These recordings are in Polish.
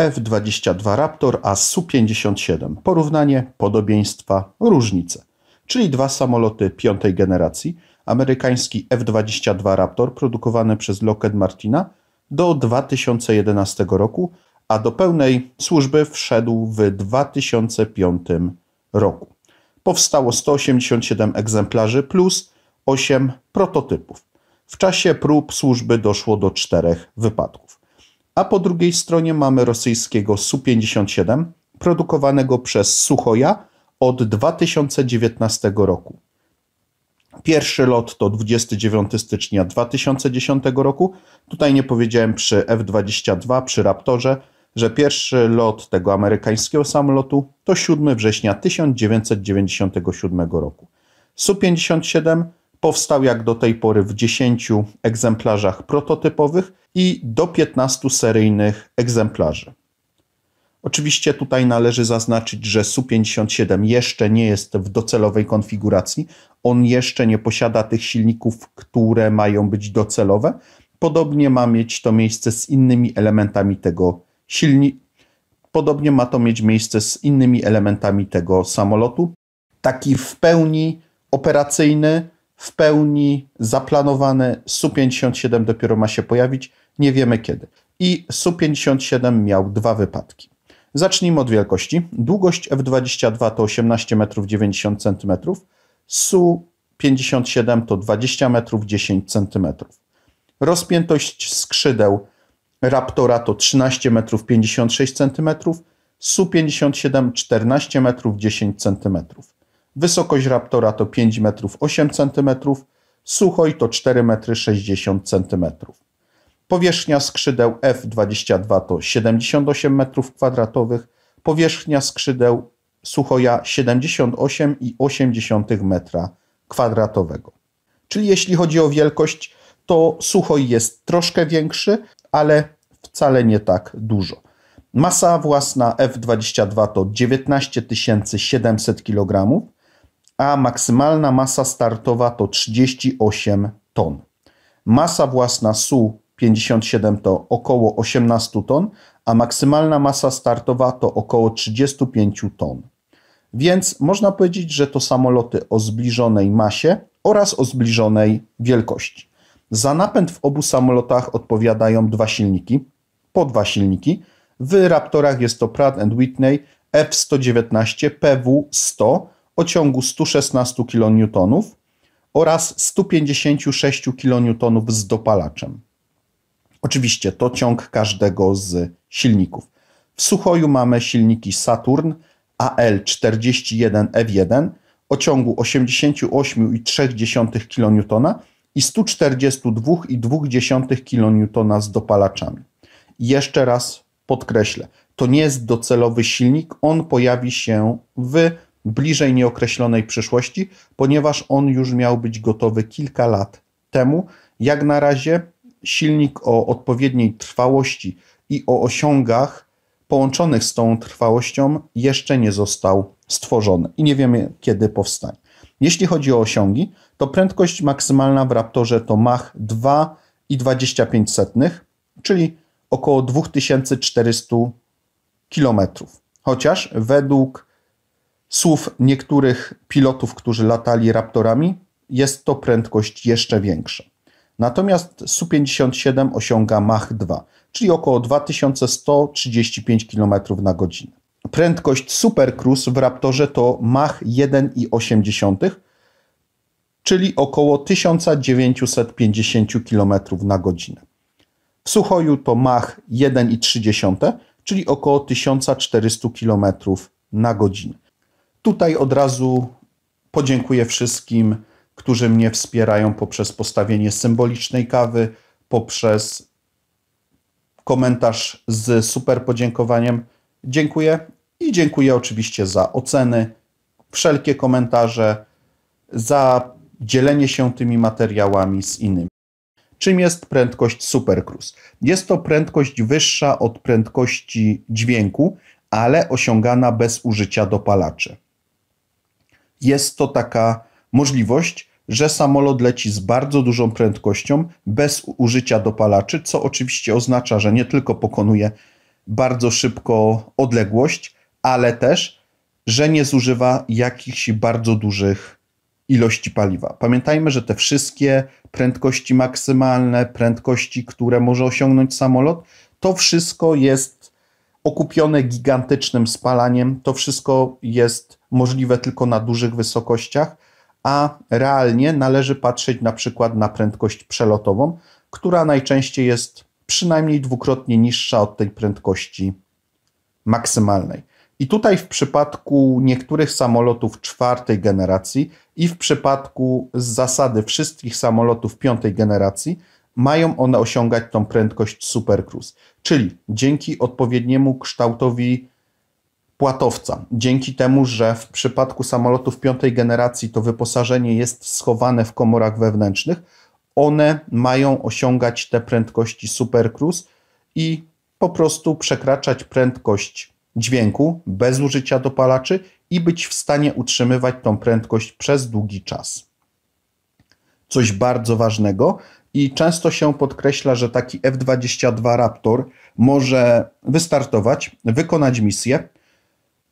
F-22 Raptor, a Su-57. Porównanie, podobieństwa, różnice. Czyli dwa samoloty piątej generacji, amerykański F-22 Raptor produkowany przez Lockheed Martina do 2011 roku, a do pełnej służby wszedł w 2005 roku. Powstało 187 egzemplarzy plus 8 prototypów. W czasie prób służby doszło do czterech wypadków a po drugiej stronie mamy rosyjskiego Su-57 produkowanego przez Suchoja od 2019 roku. Pierwszy lot to 29 stycznia 2010 roku. Tutaj nie powiedziałem przy F-22, przy Raptorze, że pierwszy lot tego amerykańskiego samolotu to 7 września 1997 roku. Su-57 Powstał jak do tej pory w 10 egzemplarzach prototypowych i do 15 seryjnych egzemplarzy. Oczywiście tutaj należy zaznaczyć, że Su-57 jeszcze nie jest w docelowej konfiguracji. On jeszcze nie posiada tych silników, które mają być docelowe. Podobnie ma mieć to miejsce z innymi elementami tego silnika. Podobnie ma to mieć miejsce z innymi elementami tego samolotu. Taki w pełni operacyjny, w pełni zaplanowane. Su-57 dopiero ma się pojawić, nie wiemy kiedy. I Su-57 miał dwa wypadki. Zacznijmy od wielkości. Długość F-22 to 18 metrów 90 cm, Su-57 to 20 metrów 10 cm. Rozpiętość skrzydeł Raptora to 13 metrów 56 cm, Su-57 14 metrów 10 centymetrów. Wysokość raptora to 5 m 8 cm, suchoj to 4 m 60 cm. Powierzchnia skrzydeł F22 to 78 m2, powierzchnia skrzydeł suchoja 78,8 m2. Czyli jeśli chodzi o wielkość, to suchoj jest troszkę większy, ale wcale nie tak dużo. Masa własna F22 to 19 700 kg, a maksymalna masa startowa to 38 ton. Masa własna SU-57 to około 18 ton, a maksymalna masa startowa to około 35 ton. Więc można powiedzieć, że to samoloty o zbliżonej masie oraz o zbliżonej wielkości. Za napęd w obu samolotach odpowiadają dwa silniki, po dwa silniki. W Raptorach jest to Pratt Whitney F119 PW100, o ciągu 116 kN oraz 156 kN z dopalaczem. Oczywiście to ciąg każdego z silników. W Suchoju mamy silniki Saturn AL41F1 o ciągu 88,3 kN i 142,2 kN z dopalaczami. jeszcze raz podkreślę, to nie jest docelowy silnik, on pojawi się w bliżej nieokreślonej przyszłości, ponieważ on już miał być gotowy kilka lat temu. Jak na razie silnik o odpowiedniej trwałości i o osiągach połączonych z tą trwałością jeszcze nie został stworzony i nie wiemy kiedy powstanie. Jeśli chodzi o osiągi, to prędkość maksymalna w Raptorze to Mach 2,25, czyli około 2400 km. Chociaż według słów niektórych pilotów, którzy latali Raptorami, jest to prędkość jeszcze większa. Natomiast Su-57 osiąga Mach 2, czyli około 2135 km na godzinę. Prędkość Super Cruise w Raptorze to Mach 1,8, czyli około 1950 km na godzinę. W Suchoju to Mach 1,3, czyli około 1400 km na godzinę. Tutaj od razu podziękuję wszystkim, którzy mnie wspierają poprzez postawienie symbolicznej kawy, poprzez komentarz z super podziękowaniem. Dziękuję i dziękuję oczywiście za oceny, wszelkie komentarze, za dzielenie się tymi materiałami z innymi. Czym jest prędkość Supercruise? Jest to prędkość wyższa od prędkości dźwięku, ale osiągana bez użycia dopalaczy jest to taka możliwość, że samolot leci z bardzo dużą prędkością bez użycia dopalaczy, co oczywiście oznacza, że nie tylko pokonuje bardzo szybko odległość, ale też, że nie zużywa jakichś bardzo dużych ilości paliwa. Pamiętajmy, że te wszystkie prędkości maksymalne, prędkości, które może osiągnąć samolot, to wszystko jest okupione gigantycznym spalaniem, to wszystko jest możliwe tylko na dużych wysokościach, a realnie należy patrzeć na przykład na prędkość przelotową, która najczęściej jest przynajmniej dwukrotnie niższa od tej prędkości maksymalnej. I tutaj w przypadku niektórych samolotów czwartej generacji i w przypadku z zasady wszystkich samolotów piątej generacji mają one osiągać tą prędkość Super Czyli dzięki odpowiedniemu kształtowi płatowca. Dzięki temu, że w przypadku samolotów piątej generacji to wyposażenie jest schowane w komorach wewnętrznych, one mają osiągać te prędkości supercruise i po prostu przekraczać prędkość dźwięku bez użycia dopalaczy i być w stanie utrzymywać tą prędkość przez długi czas. Coś bardzo ważnego i często się podkreśla, że taki F-22 Raptor może wystartować, wykonać misję,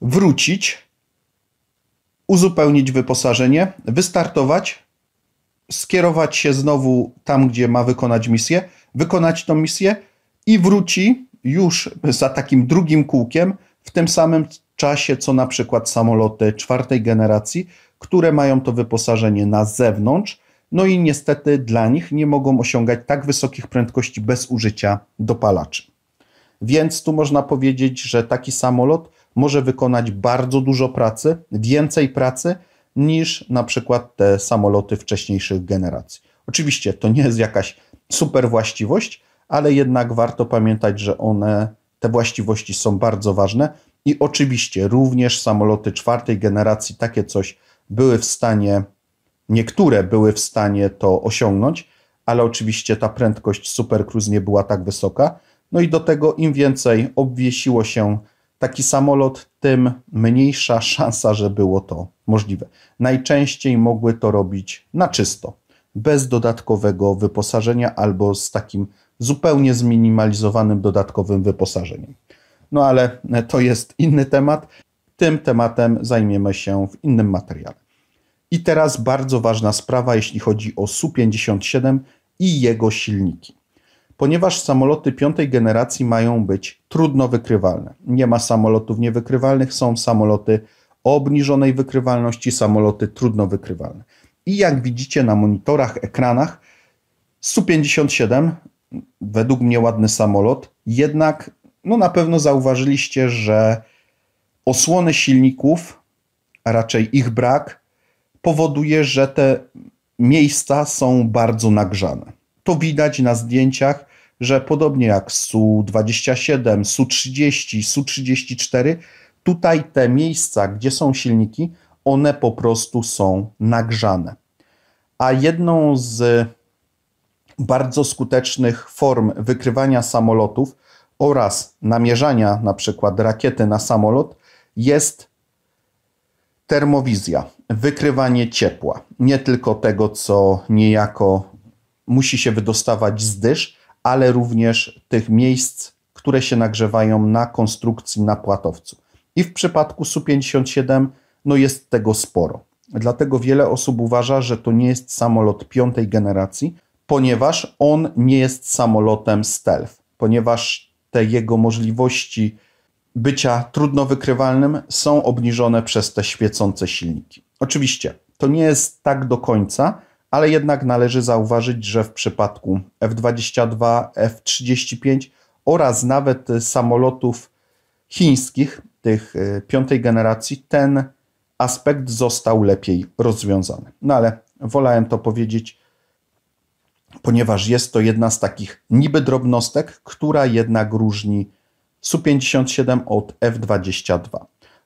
wrócić, uzupełnić wyposażenie, wystartować, skierować się znowu tam, gdzie ma wykonać misję, wykonać tą misję i wróci już za takim drugim kółkiem w tym samym czasie, co na przykład samoloty czwartej generacji, które mają to wyposażenie na zewnątrz. No i niestety dla nich nie mogą osiągać tak wysokich prędkości bez użycia dopalaczy. Więc tu można powiedzieć, że taki samolot może wykonać bardzo dużo pracy, więcej pracy niż na przykład te samoloty wcześniejszych generacji. Oczywiście to nie jest jakaś super właściwość, ale jednak warto pamiętać, że one, te właściwości są bardzo ważne i oczywiście również samoloty czwartej generacji takie coś były w stanie, niektóre były w stanie to osiągnąć, ale oczywiście ta prędkość Super Cruise nie była tak wysoka. No i do tego im więcej obwiesiło się taki samolot, tym mniejsza szansa, że było to możliwe. Najczęściej mogły to robić na czysto, bez dodatkowego wyposażenia albo z takim zupełnie zminimalizowanym dodatkowym wyposażeniem. No ale e, to jest inny temat. Tym tematem zajmiemy się w innym materiale. I teraz bardzo ważna sprawa, jeśli chodzi o Su-57 i jego silniki ponieważ samoloty piątej generacji mają być trudno wykrywalne. Nie ma samolotów niewykrywalnych, są samoloty o obniżonej wykrywalności, samoloty trudno wykrywalne. I jak widzicie na monitorach, ekranach, Su-57, według mnie ładny samolot, jednak no na pewno zauważyliście, że osłony silników, a raczej ich brak, powoduje, że te miejsca są bardzo nagrzane. To widać na zdjęciach że podobnie jak Su-27, Su-30, Su-34, tutaj te miejsca, gdzie są silniki, one po prostu są nagrzane. A jedną z bardzo skutecznych form wykrywania samolotów oraz namierzania na przykład rakiety na samolot jest termowizja, wykrywanie ciepła. Nie tylko tego, co niejako musi się wydostawać z dysz, ale również tych miejsc, które się nagrzewają na konstrukcji na płatowcu. I w przypadku Su-57 no jest tego sporo. Dlatego wiele osób uważa, że to nie jest samolot piątej generacji, ponieważ on nie jest samolotem stealth, ponieważ te jego możliwości bycia trudno wykrywalnym są obniżone przez te świecące silniki. Oczywiście to nie jest tak do końca, ale jednak należy zauważyć, że w przypadku F-22, F-35 oraz nawet samolotów chińskich, tych y, piątej generacji, ten aspekt został lepiej rozwiązany. No ale wolałem to powiedzieć, ponieważ jest to jedna z takich niby drobnostek, która jednak różni Su-57 od F-22.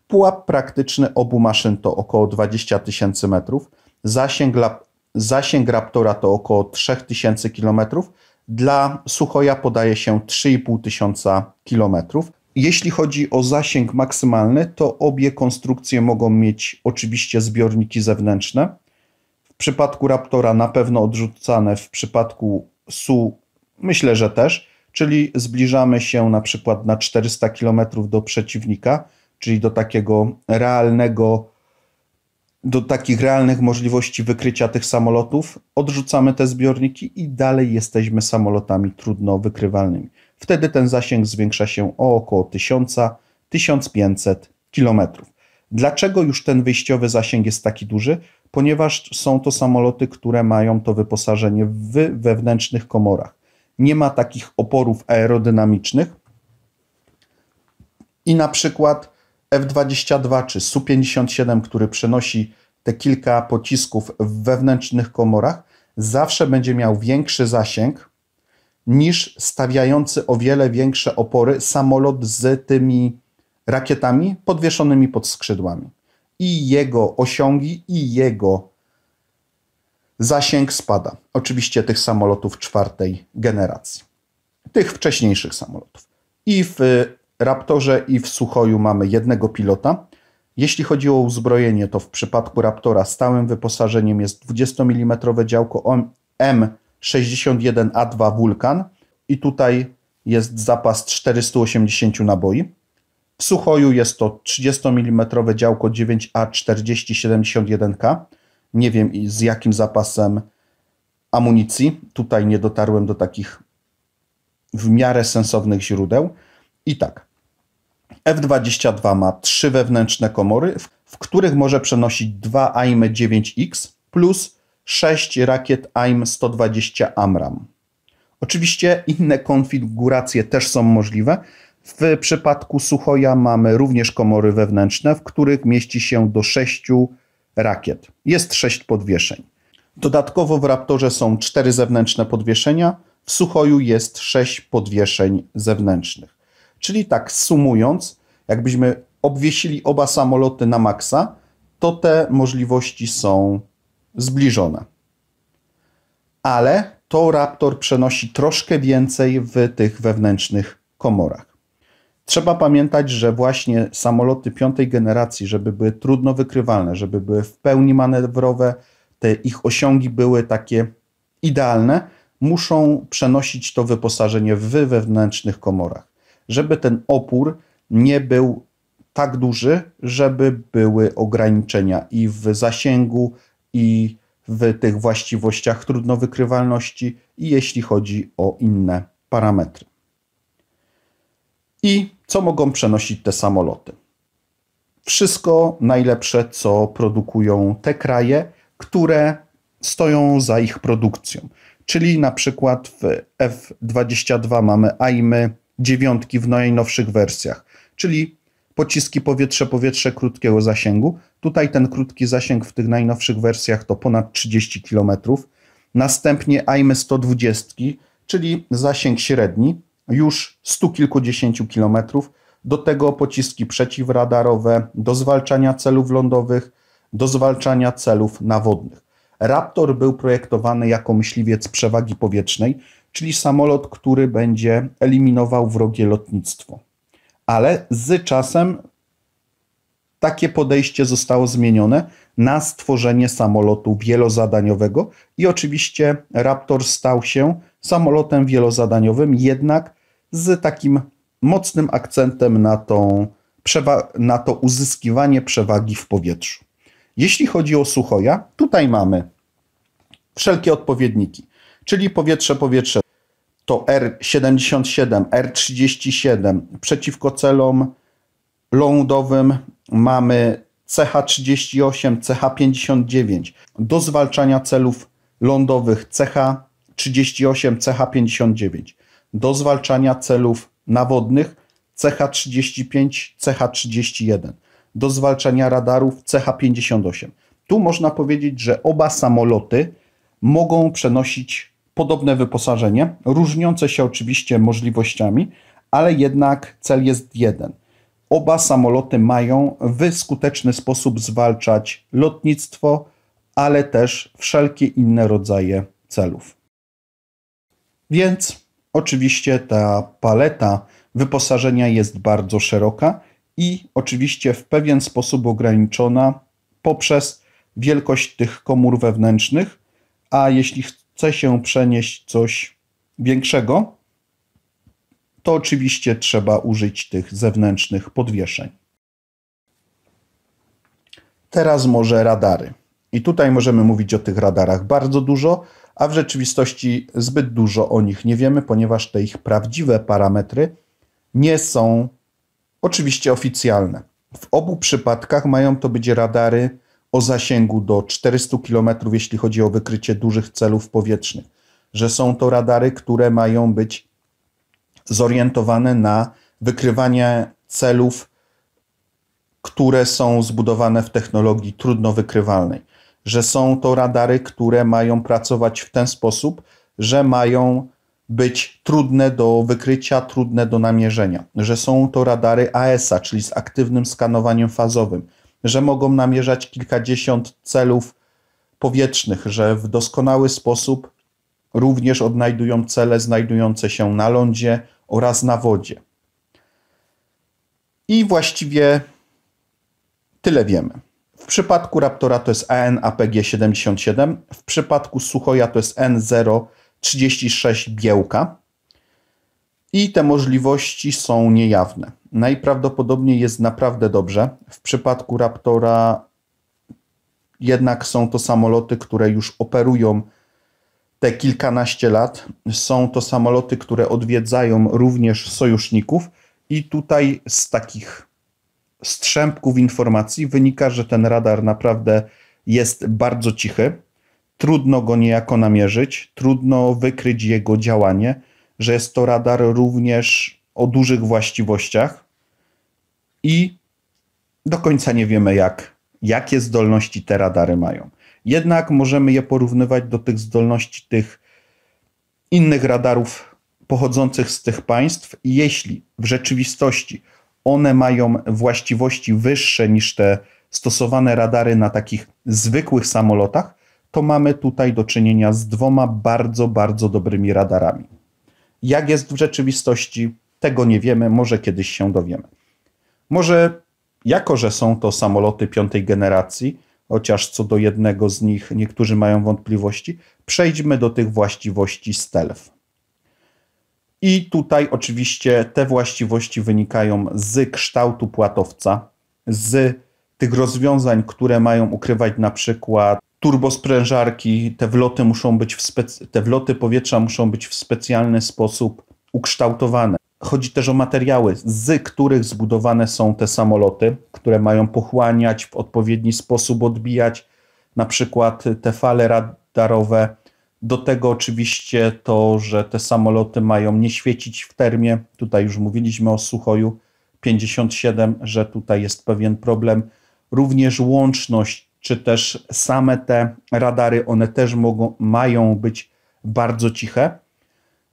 Pułap praktyczny obu maszyn to około 20 tysięcy metrów, zasięg Zasięg Raptora to około 3000 km. Dla Suchoja podaje się 3500 km. Jeśli chodzi o zasięg maksymalny, to obie konstrukcje mogą mieć oczywiście zbiorniki zewnętrzne. W przypadku Raptora na pewno odrzucane, w przypadku SU myślę, że też, czyli zbliżamy się na przykład na 400 km do przeciwnika, czyli do takiego realnego do takich realnych możliwości wykrycia tych samolotów, odrzucamy te zbiorniki i dalej jesteśmy samolotami trudno wykrywalnymi. Wtedy ten zasięg zwiększa się o około 1000-1500 km. Dlaczego już ten wyjściowy zasięg jest taki duży? Ponieważ są to samoloty, które mają to wyposażenie w wewnętrznych komorach. Nie ma takich oporów aerodynamicznych i na przykład F-22 czy Su-57, który przenosi te kilka pocisków w wewnętrznych komorach, zawsze będzie miał większy zasięg niż stawiający o wiele większe opory samolot z tymi rakietami podwieszonymi pod skrzydłami. I jego osiągi, i jego zasięg spada. Oczywiście tych samolotów czwartej generacji, tych wcześniejszych samolotów. I w Raptorze i w Suchoju mamy jednego pilota. Jeśli chodzi o uzbrojenie, to w przypadku Raptora stałym wyposażeniem jest 20 mm działko M61A2 Vulkan i tutaj jest zapas 480 naboi. W Suchoju jest to 30 mm działko 9A4071K. Nie wiem z jakim zapasem amunicji. Tutaj nie dotarłem do takich w miarę sensownych źródeł. I tak, F-22 ma trzy wewnętrzne komory, w których może przenosić dwa AIM-9X plus sześć rakiet AIM-120 AMRAM. Oczywiście inne konfiguracje też są możliwe. W przypadku Suchoja mamy również komory wewnętrzne, w których mieści się do sześciu rakiet. Jest sześć podwieszeń. Dodatkowo w Raptorze są cztery zewnętrzne podwieszenia, w Suchoju jest sześć podwieszeń zewnętrznych. Czyli tak, sumując, jakbyśmy obwiesili oba samoloty na maksa, to te możliwości są zbliżone. Ale to Raptor przenosi troszkę więcej w tych wewnętrznych komorach. Trzeba pamiętać, że właśnie samoloty piątej generacji, żeby były trudno wykrywalne, żeby były w pełni manewrowe, te ich osiągi były takie idealne, muszą przenosić to wyposażenie w wewnętrznych komorach żeby ten opór nie był tak duży, żeby były ograniczenia i w zasięgu, i w tych właściwościach trudnowykrywalności, i jeśli chodzi o inne parametry. I co mogą przenosić te samoloty? Wszystko najlepsze, co produkują te kraje, które stoją za ich produkcją. Czyli na przykład w F-22 mamy AIMy dziewiątki w najnowszych wersjach, czyli pociski powietrze-powietrze krótkiego zasięgu. Tutaj ten krótki zasięg w tych najnowszych wersjach to ponad 30 km. Następnie AIME 120, czyli zasięg średni, już stu kilkudziesięciu kilometrów. Do tego pociski przeciwradarowe do zwalczania celów lądowych, do zwalczania celów nawodnych. Raptor był projektowany jako myśliwiec przewagi powietrznej, czyli samolot, który będzie eliminował wrogie lotnictwo. Ale z czasem takie podejście zostało zmienione na stworzenie samolotu wielozadaniowego i oczywiście Raptor stał się samolotem wielozadaniowym, jednak z takim mocnym akcentem na, tą, na to uzyskiwanie przewagi w powietrzu. Jeśli chodzi o Suchoja, tutaj mamy wszelkie odpowiedniki, czyli powietrze, powietrze, to R77, R37. Przeciwko celom lądowym mamy CH38, CH59. Do zwalczania celów lądowych CH38, CH59. Do zwalczania celów nawodnych CH35, CH31. Do zwalczania radarów CH58. Tu można powiedzieć, że oba samoloty mogą przenosić podobne wyposażenie, różniące się oczywiście możliwościami, ale jednak cel jest jeden. Oba samoloty mają w skuteczny sposób zwalczać lotnictwo, ale też wszelkie inne rodzaje celów. Więc oczywiście ta paleta wyposażenia jest bardzo szeroka i oczywiście w pewien sposób ograniczona poprzez wielkość tych komór wewnętrznych, a jeśli chce się przenieść coś większego, to oczywiście trzeba użyć tych zewnętrznych podwieszeń. Teraz może radary. I tutaj możemy mówić o tych radarach bardzo dużo, a w rzeczywistości zbyt dużo o nich nie wiemy, ponieważ te ich prawdziwe parametry nie są oczywiście oficjalne. W obu przypadkach mają to być radary o zasięgu do 400 km, jeśli chodzi o wykrycie dużych celów powietrznych, że są to radary, które mają być zorientowane na wykrywanie celów, które są zbudowane w technologii trudno wykrywalnej, że są to radary, które mają pracować w ten sposób, że mają być trudne do wykrycia, trudne do namierzenia, że są to radary AESA, czyli z aktywnym skanowaniem fazowym, że mogą namierzać kilkadziesiąt celów powietrznych, że w doskonały sposób również odnajdują cele znajdujące się na lądzie oraz na wodzie. I właściwie tyle wiemy. W przypadku Raptora to jest AN-APG-77, w przypadku Suchoja to jest N036 Biełka. I te możliwości są niejawne. Najprawdopodobniej jest naprawdę dobrze. W przypadku Raptora jednak są to samoloty, które już operują te kilkanaście lat. Są to samoloty, które odwiedzają również sojuszników, i tutaj z takich strzępków informacji wynika, że ten radar naprawdę jest bardzo cichy. Trudno go niejako namierzyć, trudno wykryć jego działanie że jest to radar również o dużych właściwościach i do końca nie wiemy, jak, jakie zdolności te radary mają. Jednak możemy je porównywać do tych zdolności tych innych radarów pochodzących z tych państw, jeśli w rzeczywistości one mają właściwości wyższe niż te stosowane radary na takich zwykłych samolotach, to mamy tutaj do czynienia z dwoma bardzo, bardzo dobrymi radarami. Jak jest w rzeczywistości, tego nie wiemy, może kiedyś się dowiemy. Może jako, że są to samoloty piątej generacji, chociaż co do jednego z nich niektórzy mają wątpliwości, przejdźmy do tych właściwości stealth. I tutaj oczywiście te właściwości wynikają z kształtu płatowca, z tych rozwiązań, które mają ukrywać na przykład turbosprężarki, te wloty muszą być w te wloty powietrza muszą być w specjalny sposób ukształtowane. Chodzi też o materiały, z których zbudowane są te samoloty, które mają pochłaniać w odpowiedni sposób, odbijać na przykład te fale radarowe. Do tego oczywiście to, że te samoloty mają nie świecić w termie. Tutaj już mówiliśmy o Suchoju 57, że tutaj jest pewien problem. Również łączność czy też same te radary, one też mogą, mają być bardzo ciche.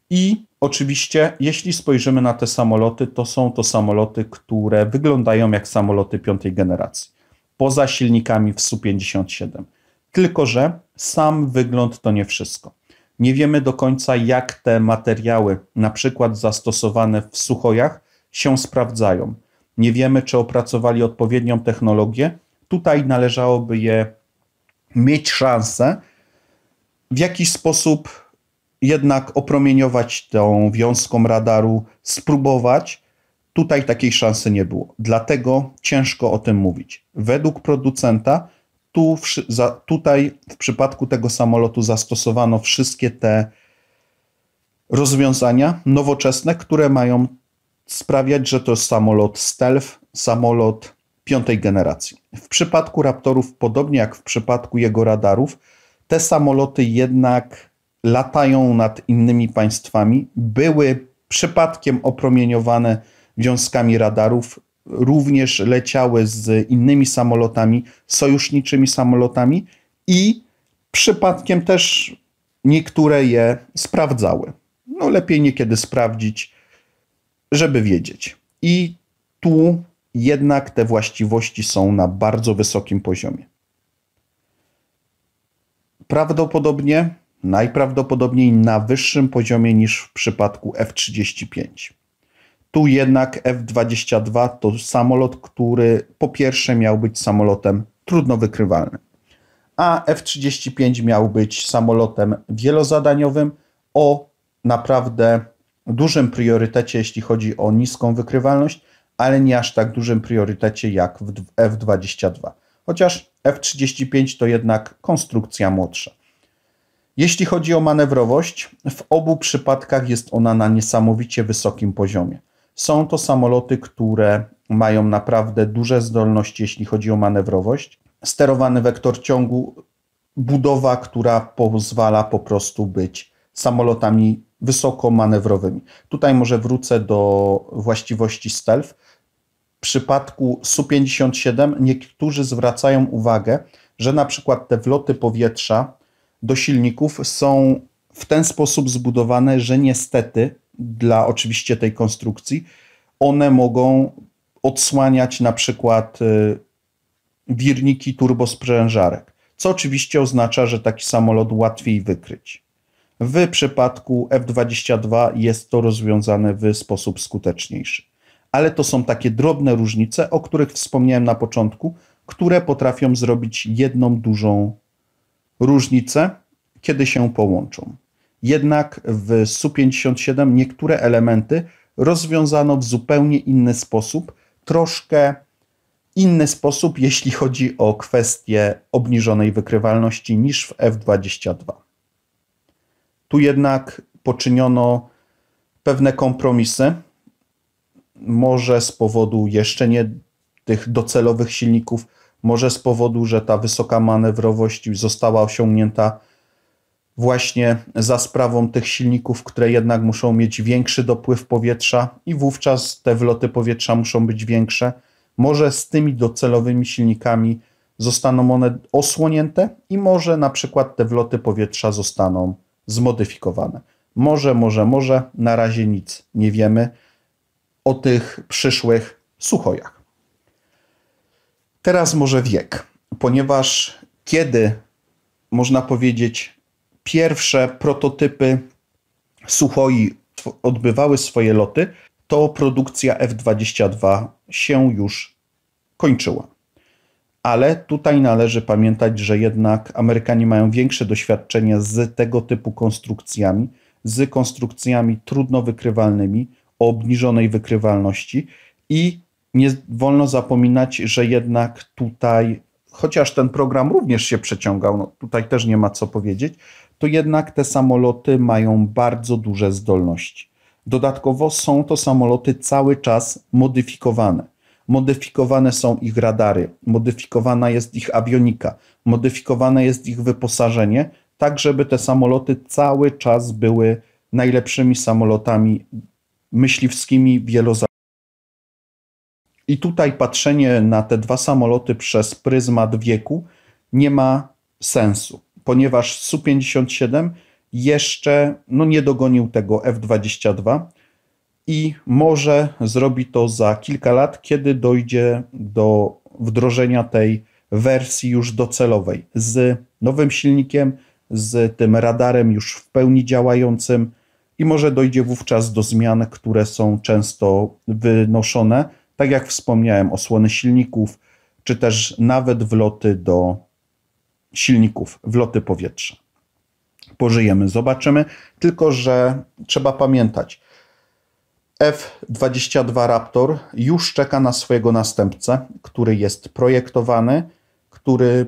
I oczywiście, jeśli spojrzymy na te samoloty, to są to samoloty, które wyglądają jak samoloty piątej generacji, poza silnikami w Su-57. Tylko, że sam wygląd to nie wszystko. Nie wiemy do końca, jak te materiały, na przykład zastosowane w Suchojach, się sprawdzają. Nie wiemy, czy opracowali odpowiednią technologię, tutaj należałoby je mieć szansę w jakiś sposób jednak opromieniować tą wiązką radaru, spróbować. Tutaj takiej szansy nie było, dlatego ciężko o tym mówić. Według producenta, tu w, za, tutaj w przypadku tego samolotu zastosowano wszystkie te rozwiązania nowoczesne, które mają sprawiać, że to jest samolot stealth, samolot piątej generacji. W przypadku Raptorów, podobnie jak w przypadku jego radarów, te samoloty jednak latają nad innymi państwami, były przypadkiem opromieniowane wiązkami radarów, również leciały z innymi samolotami, sojuszniczymi samolotami i przypadkiem też niektóre je sprawdzały. No lepiej niekiedy sprawdzić, żeby wiedzieć. I tu jednak te właściwości są na bardzo wysokim poziomie. Prawdopodobnie, najprawdopodobniej na wyższym poziomie niż w przypadku F-35. Tu jednak F-22 to samolot, który po pierwsze miał być samolotem trudno wykrywalnym, a F-35 miał być samolotem wielozadaniowym o naprawdę dużym priorytecie, jeśli chodzi o niską wykrywalność, ale nie aż tak dużym priorytecie jak w F-22. Chociaż F-35 to jednak konstrukcja młodsza. Jeśli chodzi o manewrowość, w obu przypadkach jest ona na niesamowicie wysokim poziomie. Są to samoloty, które mają naprawdę duże zdolności, jeśli chodzi o manewrowość. Sterowany wektor ciągu, budowa, która pozwala po prostu być samolotami wysoko manewrowymi. Tutaj może wrócę do właściwości stealth. W przypadku Su-57 niektórzy zwracają uwagę, że na przykład te wloty powietrza do silników są w ten sposób zbudowane, że niestety dla oczywiście tej konstrukcji one mogą odsłaniać na przykład y, wirniki turbosprężarek, co oczywiście oznacza, że taki samolot łatwiej wykryć. W przypadku F-22 jest to rozwiązane w sposób skuteczniejszy. Ale to są takie drobne różnice, o których wspomniałem na początku, które potrafią zrobić jedną dużą różnicę, kiedy się połączą. Jednak w Su-57 niektóre elementy rozwiązano w zupełnie inny sposób, troszkę inny sposób, jeśli chodzi o kwestie obniżonej wykrywalności niż w F-22. Tu jednak poczyniono pewne kompromisy, może z powodu jeszcze nie tych docelowych silników, może z powodu, że ta wysoka manewrowość została osiągnięta właśnie za sprawą tych silników, które jednak muszą mieć większy dopływ powietrza i wówczas te wloty powietrza muszą być większe. Może z tymi docelowymi silnikami zostaną one osłonięte i może na przykład te wloty powietrza zostaną zmodyfikowane. Może, może, może, na razie nic nie wiemy o tych przyszłych suchojach. Teraz może wiek, ponieważ kiedy można powiedzieć, pierwsze prototypy suchoi odbywały swoje loty, to produkcja F-22 się już kończyła ale tutaj należy pamiętać, że jednak Amerykanie mają większe doświadczenie z tego typu konstrukcjami, z konstrukcjami trudno wykrywalnymi, o obniżonej wykrywalności i nie wolno zapominać, że jednak tutaj, chociaż ten program również się przeciągał, no tutaj też nie ma co powiedzieć, to jednak te samoloty mają bardzo duże zdolności. Dodatkowo są to samoloty cały czas modyfikowane modyfikowane są ich radary, modyfikowana jest ich awionika, modyfikowane jest ich wyposażenie, tak żeby te samoloty cały czas były najlepszymi samolotami myśliwskimi wielozadaniowymi. I tutaj patrzenie na te dwa samoloty przez pryzmat wieku nie ma sensu, ponieważ Su-57 jeszcze no, nie dogonił tego F-22 i może zrobi to za kilka lat, kiedy dojdzie do wdrożenia tej wersji już docelowej z nowym silnikiem, z tym radarem już w pełni działającym i może dojdzie wówczas do zmian, które są często wynoszone, tak jak wspomniałem, osłony silników, czy też nawet wloty do silników, wloty powietrza. Pożyjemy, zobaczymy, tylko że trzeba pamiętać, F-22 Raptor już czeka na swojego następcę, który jest projektowany, który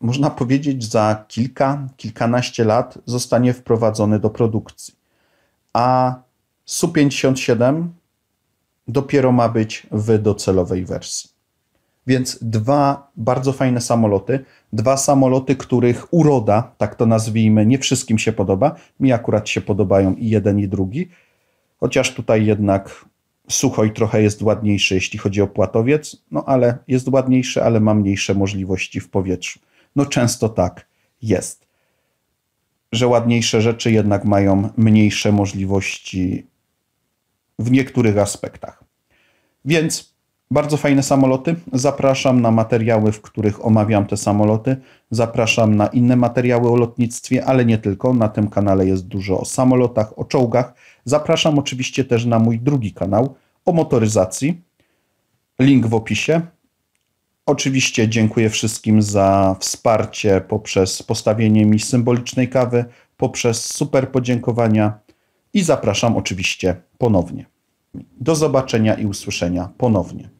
można powiedzieć za kilka, kilkanaście lat zostanie wprowadzony do produkcji. A Su-57 dopiero ma być w docelowej wersji. Więc dwa bardzo fajne samoloty, dwa samoloty, których uroda, tak to nazwijmy, nie wszystkim się podoba. Mi akurat się podobają i jeden, i drugi Chociaż tutaj jednak Suchoj trochę jest ładniejszy, jeśli chodzi o płatowiec, no ale jest ładniejszy, ale ma mniejsze możliwości w powietrzu. No często tak jest, że ładniejsze rzeczy jednak mają mniejsze możliwości w niektórych aspektach. Więc bardzo fajne samoloty. Zapraszam na materiały, w których omawiam te samoloty. Zapraszam na inne materiały o lotnictwie, ale nie tylko. Na tym kanale jest dużo o samolotach, o czołgach. Zapraszam oczywiście też na mój drugi kanał o motoryzacji. Link w opisie. Oczywiście dziękuję wszystkim za wsparcie poprzez postawienie mi symbolicznej kawy, poprzez super podziękowania i zapraszam oczywiście ponownie. Do zobaczenia i usłyszenia ponownie.